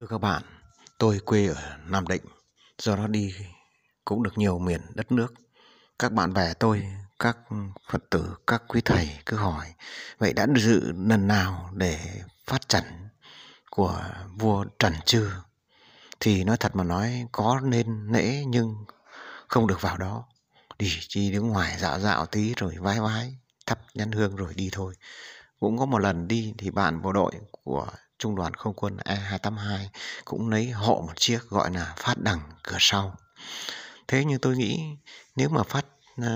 Thưa các bạn, tôi quê ở Nam Định, do đó đi cũng được nhiều miền đất nước. Các bạn bè tôi, các Phật tử, các quý thầy cứ hỏi, vậy đã dự lần nào để phát trần của vua Trần chưa? Thì nói thật mà nói có nên lễ nhưng không được vào đó. Đi chỉ đứng ngoài dạo dạo tí rồi vái vái, thắp nhắn hương rồi đi thôi. Cũng có một lần đi thì bạn bộ đội của Trung đoàn Không quân E282 cũng lấy hộ một chiếc gọi là phát đằng cửa sau. Thế nhưng tôi nghĩ nếu mà phát uh,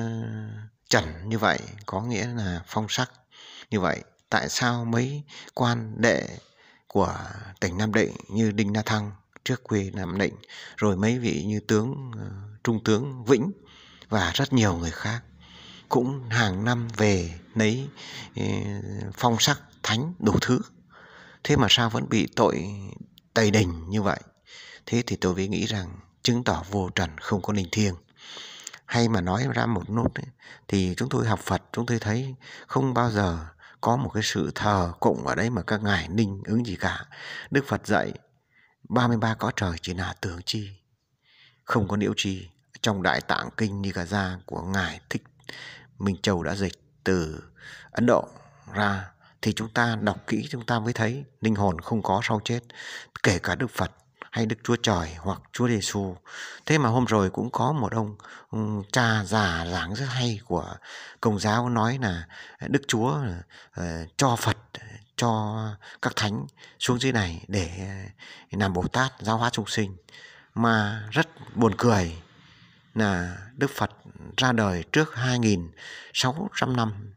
trần như vậy có nghĩa là phong sắc như vậy tại sao mấy quan đệ của tỉnh Nam Định như Đinh Na Thăng trước quê Nam Định rồi mấy vị như tướng ờ, trung tướng Vĩnh và rất nhiều người khác cũng hàng năm về lấy ờ, phong sắc thánh đủ thứ thế mà sao vẫn bị tội tày đình như vậy thế thì tôi mới nghĩ rằng chứng tỏ vô trần không có linh thiêng hay mà nói ra một nốt ấy, thì chúng tôi học Phật chúng tôi thấy không bao giờ có một cái sự thờ cụng ở đấy mà các ngài ninh ứng gì cả Đức Phật dạy 33 có trời chỉ là tưởng chi không có niễu chi trong đại tạng kinh như cả gia của ngài thích Minh Châu đã dịch từ Ấn Độ ra thì chúng ta đọc kỹ chúng ta mới thấy linh hồn không có sau chết kể cả đức phật hay đức chúa trời hoặc chúa giêsu thế mà hôm rồi cũng có một ông, cha già giảng rất hay của công giáo nói là đức chúa ờ, cho phật cho các thánh xuống dưới này để ờ, làm bồ tát giáo hóa chúng sinh mà rất buồn cười là Đức Phật ra đời trước 2.600 năm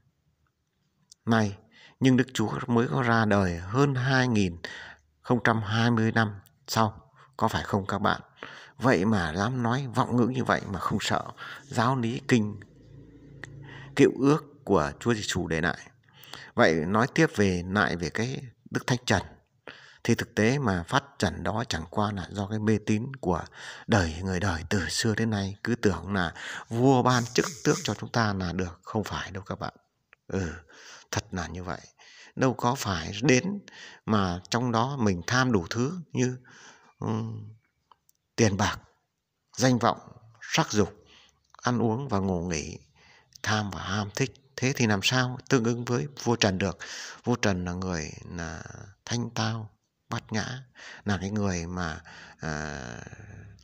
nay nhưng Đức Chúa mới có ra đời hơn 2.020 năm sau. Có phải không các bạn? Vậy mà dám nói vọng ngữ như vậy mà không sợ giáo lý kinh cựu ước của Chúa Giêsu để lại. Vậy nói tiếp về lại về cái Đức Thánh Trần thì thực tế mà phát trần đó chẳng qua là do cái mê tín của đời người đời từ xưa đến nay cứ tưởng là vua ban chức tước cho chúng ta là được không phải đâu các bạn ừ thật là như vậy đâu có phải đến mà trong đó mình tham đủ thứ như um, tiền bạc danh vọng sắc dục ăn uống và ngủ nghỉ tham và ham thích thế thì làm sao tương ứng với vua trần được vua trần là người là thanh tao bát ngã là cái người mà à,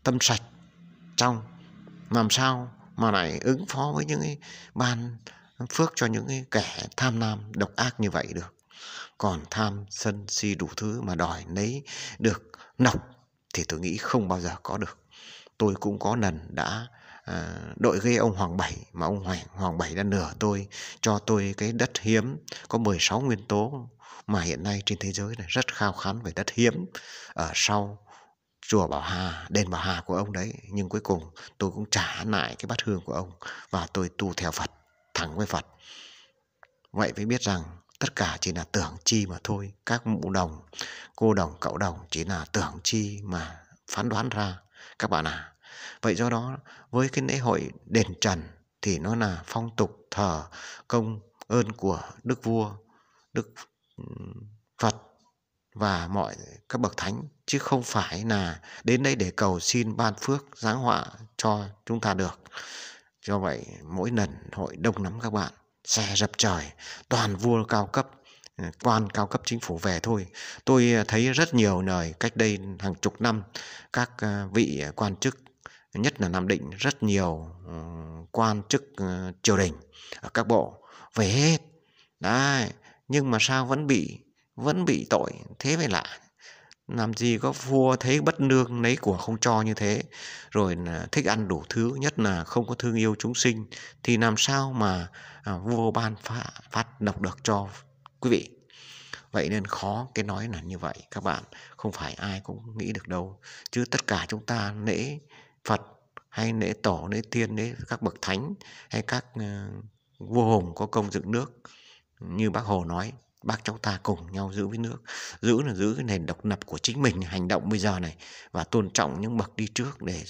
tâm sạch trong làm sao mà lại ứng phó với những cái ban phước cho những cái kẻ tham lam độc ác như vậy được còn tham sân si đủ thứ mà đòi lấy được nọc thì tôi nghĩ không bao giờ có được tôi cũng có lần đã à, đội ghê ông Hoàng Bảy mà ông Hoàng Hoàng Bảy đã nửa tôi cho tôi cái đất hiếm có 16 nguyên tố mà hiện nay trên thế giới này rất khao khán về đất hiếm ở sau chùa Bảo Hà, đền Bảo Hà của ông đấy. Nhưng cuối cùng tôi cũng trả lại cái bát hương của ông và tôi tu theo Phật thẳng với Phật. Vậy mới biết rằng tất cả chỉ là tưởng chi mà thôi. Các mụ đồng, cô đồng, cậu đồng chỉ là tưởng chi mà phán đoán ra các bạn ạ. À. Vậy do đó với cái lễ hội đền trần thì nó là phong tục thờ công ơn của đức vua, đức Phật và mọi các bậc thánh chứ không phải là đến đây để cầu xin ban phước giáng họa cho chúng ta được. Do vậy, mỗi lần hội đông lắm các bạn, xe dập trời, toàn vua cao cấp, ừ, quan cao cấp chính phủ về thôi. Tôi ờ, thấy rất nhiều lời cách đây hàng chục năm, các ờ, vị quan chức, nhất là Nam Định, rất nhiều ừ, quan chức ừ, triều đình ở các bộ về hết. Đấy, nhưng mà sao vẫn bị vẫn bị tội thế mới lạ làm gì có vua thấy bất nương lấy của không cho như thế rồi là thích ăn đủ thứ nhất là không có thương yêu chúng sinh thì làm sao mà à, vua ban phá, phát độc được cho quý vị vậy nên khó cái nói là như vậy các bạn không phải ai cũng nghĩ được đâu chứ tất cả chúng ta lễ phật hay lễ tổ lễ tiên lễ các bậc thánh hay các uh, vua hùng có công dựng nước như bác hồ nói bác cháu ta cùng nhau giữ với nước giữ là giữ cái nền độc lập của chính mình hành động bây giờ này và tôn trọng những bậc đi trước để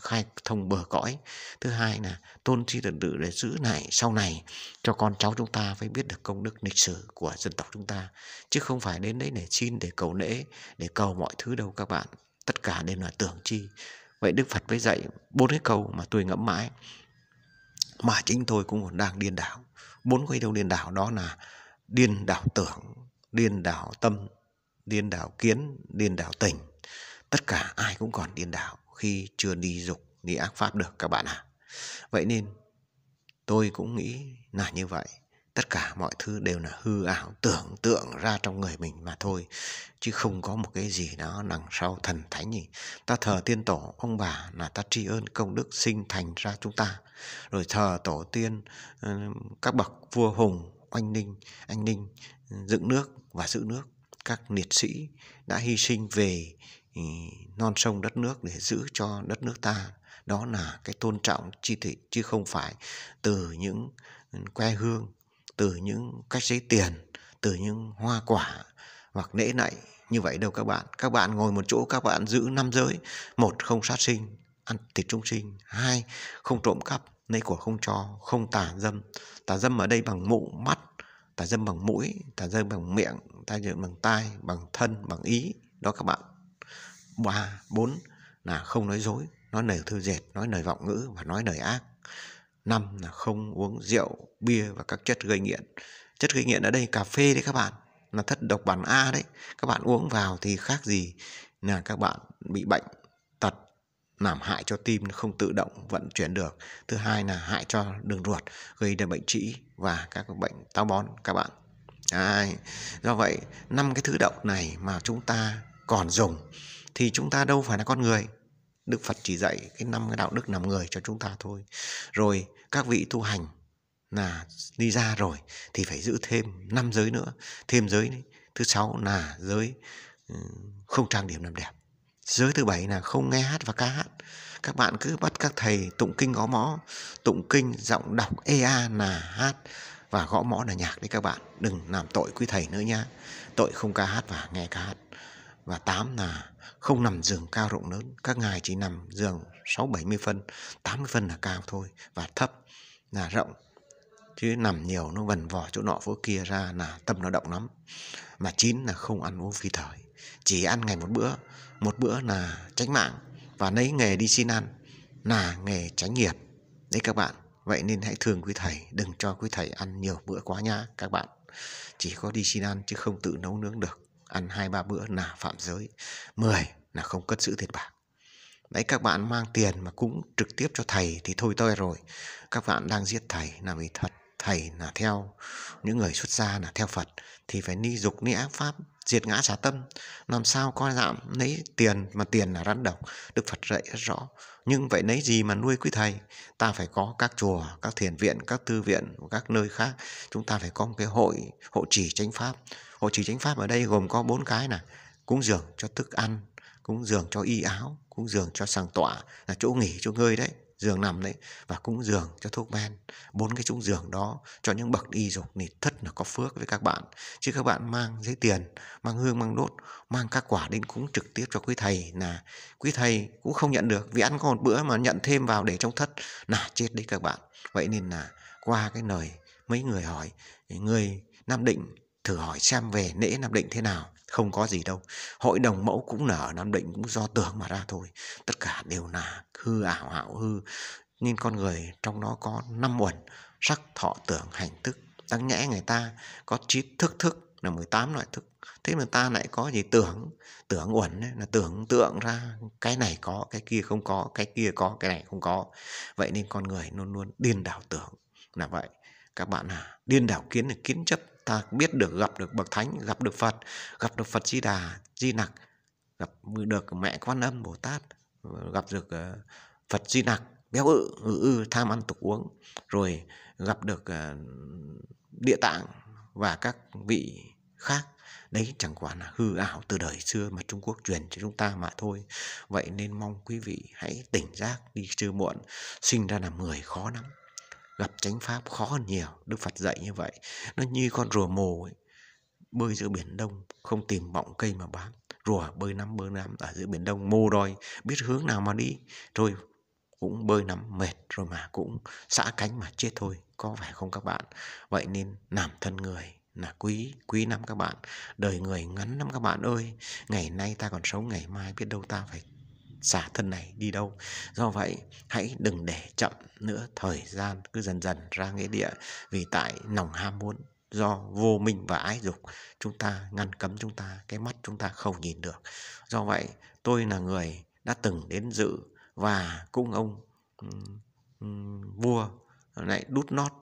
khai thông bờ cõi thứ hai là tôn tri tuần tự để giữ lại sau này cho con cháu chúng ta phải biết được công đức lịch sử của dân tộc chúng ta chứ không phải đến đấy để xin để cầu lễ để cầu mọi thứ đâu các bạn tất cả đều là tưởng chi vậy đức phật mới dạy bốn cái câu mà tôi ngẫm mãi mà chính tôi cũng còn đang điên đảo bốn cái đâu điên đảo đó là điên đảo tưởng điên đảo tâm điên đảo kiến điên đảo tình tất cả ai cũng còn điên đảo khi chưa đi dục đi ác pháp được các bạn ạ à. vậy nên tôi cũng nghĩ là như vậy tất cả mọi thứ đều là hư ảo tưởng tượng ra trong người mình mà thôi chứ không có một cái gì đó đằng sau thần thánh gì ta thờ tiên tổ ông bà là ta tri ơn công đức sinh thành ra chúng ta rồi thờ tổ tiên các bậc vua hùng oanh ninh anh ninh ừ, dựng nước và giữ nước các liệt sĩ đã hy sinh về ừ, non sông đất nước để giữ cho đất nước ta đó là cái tôn trọng chi thị chứ không phải từ những ừ, que hương từ những cách giấy tiền từ những hoa quả hoặc lễ nạy như vậy đâu các bạn các bạn ngồi một chỗ các bạn giữ năm giới một không sát sinh ăn thịt trung sinh hai không trộm cắp nay của không cho không tà dâm tà dâm ở đây bằng mụ mắt tà dâm bằng mũi tà dâm bằng miệng tà dâm bằng tai bằng thân bằng ý đó các bạn ba bốn là không nói dối nói lời thư dệt nói lời vọng ngữ và nói lời ác năm là không uống rượu bia và các chất gây nghiện chất gây nghiện ở đây cà phê đấy các bạn là thất độc bản a đấy các bạn uống vào thì khác gì là các bạn bị bệnh làm hại cho tim nó không tự động vận chuyển được thứ hai là hại cho đường ruột gây ra bệnh trĩ và các bệnh táo bón các bạn Đấy. do vậy năm cái thứ độc này mà chúng ta còn dùng thì chúng ta đâu phải là con người đức phật chỉ dạy cái năm cái đạo đức làm người cho chúng ta thôi rồi các vị tu hành là đi ra rồi thì phải giữ thêm năm giới nữa thêm giới thứ sáu là giới ừ, không trang điểm làm đẹp giới thứ bảy là không nghe hát và ca hát các bạn cứ bắt các thầy tụng kinh gõ mõ tụng kinh giọng đọc ea là hát và gõ mõ là nhạc đấy các bạn đừng làm tội quý thầy nữa nha tội không ca hát và nghe ca hát và tám là không nằm giường cao rộng lớn các ngài chỉ nằm giường sáu bảy mươi phân tám mươi phân là cao thôi và thấp là rộng chứ nằm nhiều nó vần vò chỗ nọ chỗ kia ra là tâm nó động lắm mà chín là không ăn uống phi thời chỉ ăn ngày một bữa một bữa là tránh mạng và lấy nghề đi xin ăn là nghề tránh nghiệp đấy các bạn vậy nên hãy thương quý thầy đừng cho quý thầy ăn nhiều bữa quá nhá các bạn chỉ có đi xin ăn chứ không tự nấu nướng được ăn hai ba bữa là phạm giới 10 là không cất giữ thiệt bạc đấy các bạn mang tiền mà cũng trực tiếp cho thầy thì thôi tôi rồi các bạn đang giết thầy là vì thật thầy là theo những người xuất gia là theo phật thì phải ni dục ni ác pháp diệt ngã xả tâm làm sao coi giảm lấy tiền mà tiền là rắn độc đức phật dạy rất rõ nhưng vậy lấy gì mà nuôi quý thầy ta phải có các chùa các thiền viện các thư viện các nơi khác chúng ta phải có một cái hội hộ trì chánh pháp hộ trì chánh pháp ở đây gồm có bốn cái là cúng dường cho thức ăn cúng dường cho y áo cúng dường cho sàng tọa là chỗ nghỉ chỗ ngơi đấy giường nằm đấy và cúng giường cho thuốc men bốn cái cúng giường đó cho những bậc đi dục nịt thất là có phước với các bạn chứ các bạn mang giấy tiền mang hương mang đốt mang các quả đến cúng trực tiếp cho quý thầy là quý thầy cũng không nhận được vì ăn có một bữa mà nhận thêm vào để trong thất là chết đấy các bạn vậy nên là qua cái lời mấy người hỏi người Nam Định thử hỏi xem về lễ Nam Định thế nào không có gì đâu hội đồng mẫu cũng nở nam định cũng do tưởng mà ra thôi tất cả đều là hư ảo ảo hư nên con người trong nó có năm uẩn sắc thọ tưởng hành thức đáng nhẽ người ta có trí thức thức là 18 loại thức thế mà ta lại có gì tưởng tưởng uẩn ấy, là tưởng tượng ra cái này có cái kia không có cái kia có cái này không có vậy nên con người luôn luôn điên đảo tưởng là vậy các bạn à điên đảo kiến là kiến chấp ta biết được gặp được bậc thánh gặp được phật gặp được phật di đà di nặc gặp được mẹ quan âm bồ tát gặp được ờ, phật di nặc béo ự ừ, Ư, tham ăn tục uống rồi gặp được ờ, địa tạng và các vị khác đấy chẳng qua là hư ảo từ đời xưa mà Trung Quốc truyền cho chúng ta mà thôi vậy nên mong quý vị hãy tỉnh giác đi chưa muộn sinh ra là người khó lắm gặp chánh pháp khó hơn nhiều đức phật dạy như vậy nó như con rùa mồ ấy, bơi giữa biển đông không tìm bọng cây mà bám rùa bơi năm bơi năm ở giữa biển đông mô đòi biết hướng nào mà đi rồi cũng bơi nắm mệt rồi mà cũng xã cánh mà chết thôi có phải không các bạn vậy nên làm thân người là quý quý lắm các bạn đời người ngắn lắm các bạn ơi ngày nay ta còn sống ngày mai biết đâu ta phải xả thân này đi đâu do vậy hãy đừng để chậm nữa thời gian cứ dần dần ra nghĩa địa vì tại nòng ham muốn do vô minh và ái dục chúng ta ngăn cấm chúng ta cái mắt chúng ta không nhìn được do vậy tôi là người đã từng đến dự và cũng ông vua lại đút nót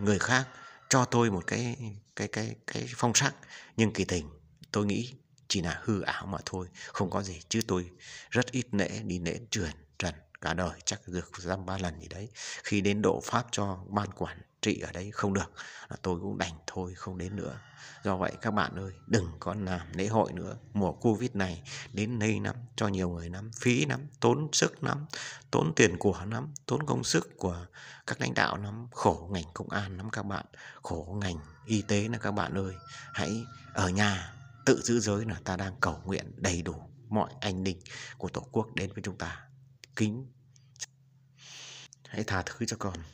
người khác cho tôi một cái cái cái cái phong sắc nhưng kỳ tình tôi nghĩ chỉ là hư ảo mà thôi không có gì chứ tôi rất ít nễ đi nễ truyền trần cả đời chắc được dăm ba lần gì đấy khi đến độ pháp cho ban quản trị ở đấy không được là tôi cũng đành thôi không đến nữa do vậy các bạn ơi đừng có làm lễ hội nữa mùa covid này đến nay lắm cho nhiều người lắm phí lắm tốn sức lắm tốn tiền của lắm tốn công sức của các lãnh đạo lắm khổ ngành công an lắm các bạn khổ ngành y tế là các bạn ơi hãy ở nhà tự giữ giới là ta đang cầu nguyện đầy đủ mọi anh linh của Tổ quốc đến với chúng ta. Kính hãy tha thứ cho con.